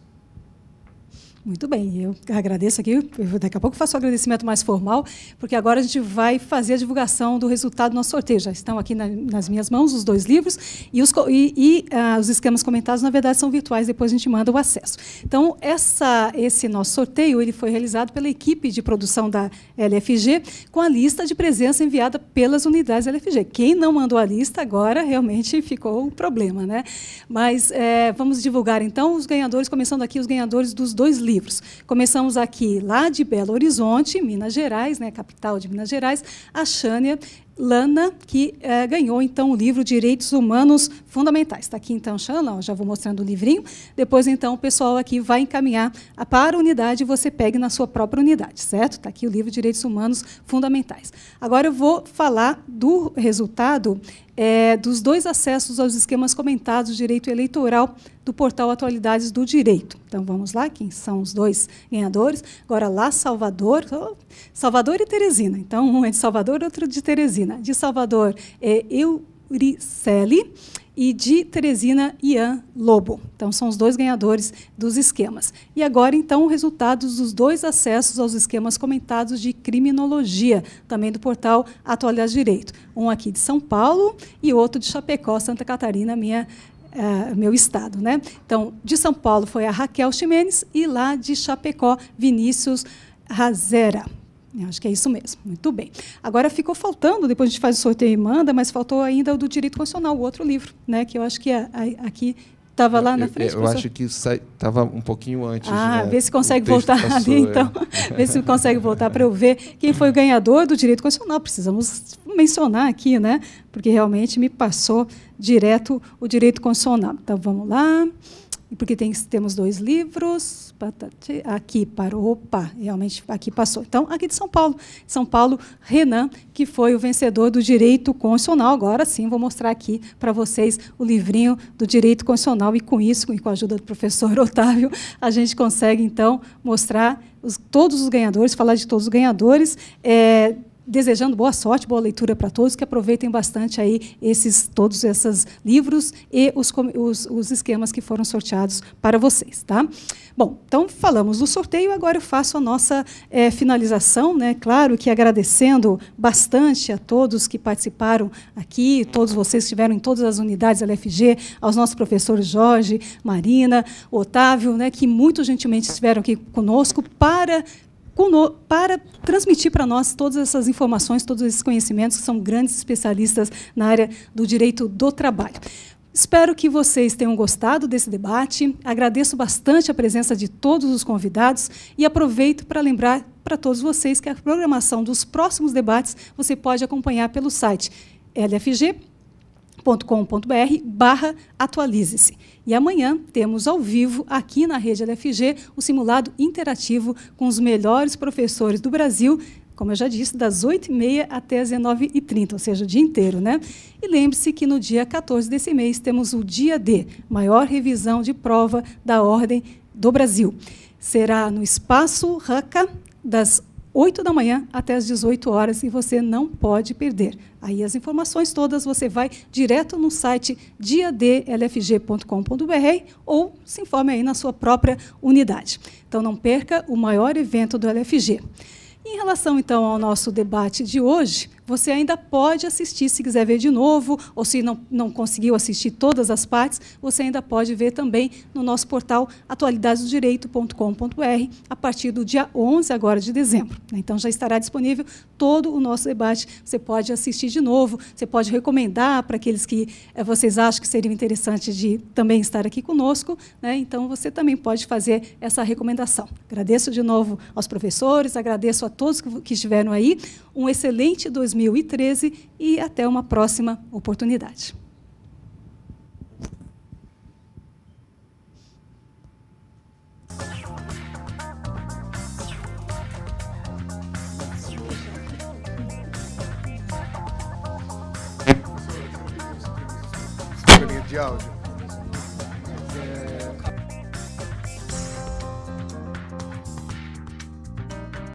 Muito bem, eu agradeço aqui. Eu daqui a pouco faço o um agradecimento mais formal, porque agora a gente vai fazer a divulgação do resultado do nosso sorteio. Já estão aqui na, nas minhas mãos os dois livros e, os, e, e ah, os esquemas comentados, na verdade, são virtuais, depois a gente manda o acesso. Então, essa, esse nosso sorteio ele foi realizado pela equipe de produção da LFG, com a lista de presença enviada pelas unidades LFG. Quem não mandou a lista agora realmente ficou um problema, né? Mas é, vamos divulgar então os ganhadores, começando aqui os ganhadores dos dois livros livros. Começamos aqui lá de Belo Horizonte, Minas Gerais, né, capital de Minas Gerais, a Xânia Lana, que eh, ganhou então o livro Direitos Humanos Fundamentais. Está aqui então, Xana, já vou mostrando o livrinho. Depois, então, o pessoal aqui vai encaminhar para a unidade e você pegue na sua própria unidade, certo? Está aqui o livro Direitos Humanos Fundamentais. Agora eu vou falar do resultado é, dos dois acessos aos esquemas comentados de direito eleitoral do portal Atualidades do Direito. Então vamos lá, quem são os dois ganhadores? Agora lá Salvador, oh, Salvador e Teresina. Então, um é de Salvador, outro de Teresina. De Salvador é Euricele e de Teresina Ian Lobo. Então são os dois ganhadores dos esquemas. E agora então os resultados dos dois acessos aos esquemas comentados de criminologia, também do portal Atualidade Direito. Um aqui de São Paulo e outro de Chapecó, Santa Catarina, minha Uh, meu estado, né? Então, de São Paulo foi a Raquel Ximenes e lá de Chapecó, Vinícius Razera. Eu acho que é isso mesmo. Muito bem. Agora ficou faltando, depois a gente faz o sorteio e manda, mas faltou ainda o do direito constitucional, o outro livro, né? Que eu acho que a, a, aqui estava lá é, na é, frente. Eu, eu acho que estava um pouquinho antes. Ah, né? vê se consegue voltar passou, ali, então. É. vê se consegue voltar para eu ver quem foi o ganhador do direito constitucional. Precisamos mencionar aqui, né? Porque realmente me passou direto o direito constitucional. Então vamos lá porque tem, temos dois livros. aqui parou, opa, realmente aqui passou. Então, aqui de São Paulo. São Paulo, Renan, que foi o vencedor do direito constitucional. Agora sim, vou mostrar aqui para vocês o livrinho do direito constitucional. E com isso, e com a ajuda do professor Otávio, a gente consegue, então, mostrar os, todos os ganhadores, falar de todos os ganhadores. É, desejando boa sorte, boa leitura para todos, que aproveitem bastante aí esses todos esses livros e os, os, os, esquemas que foram sorteados para vocês, tá? Bom, então falamos do sorteio, agora eu faço a nossa é, finalização, né? Claro que agradecendo bastante a todos que participaram aqui, todos vocês que estiveram em todas as unidades da LFG, aos nossos professores Jorge, Marina, Otávio, né, que muito gentilmente estiveram aqui conosco para para transmitir para nós todas essas informações, todos esses conhecimentos, que são grandes especialistas na área do direito do trabalho. Espero que vocês tenham gostado desse debate. Agradeço bastante a presença de todos os convidados e aproveito para lembrar para todos vocês que a programação dos próximos debates você pode acompanhar pelo site lfg.com combr atualize-se. E amanhã temos ao vivo, aqui na Rede LFG, o simulado interativo com os melhores professores do Brasil, como eu já disse, das 8h30 até as 19h30, ou seja, o dia inteiro. Né? E lembre-se que no dia 14 desse mês temos o dia D, maior revisão de prova da ordem do Brasil. Será no Espaço RACA, das 8 da manhã até as 18 horas e você não pode perder. Aí as informações todas você vai direto no site diadlfg.com.br ou se informe aí na sua própria unidade. Então não perca o maior evento do LFG. Em relação então ao nosso debate de hoje, você ainda pode assistir, se quiser ver de novo, ou se não, não conseguiu assistir todas as partes, você ainda pode ver também no nosso portal atualidadesdodireito.com.br a partir do dia 11 agora de dezembro. Né? Então já estará disponível todo o nosso debate. Você pode assistir de novo, você pode recomendar para aqueles que eh, vocês acham que seriam interessantes de também estar aqui conosco. Né? Então você também pode fazer essa recomendação. Agradeço de novo aos professores, agradeço a todos que, que estiveram aí. Um excelente 2020. 2013 e até uma próxima oportunidade. de áudio.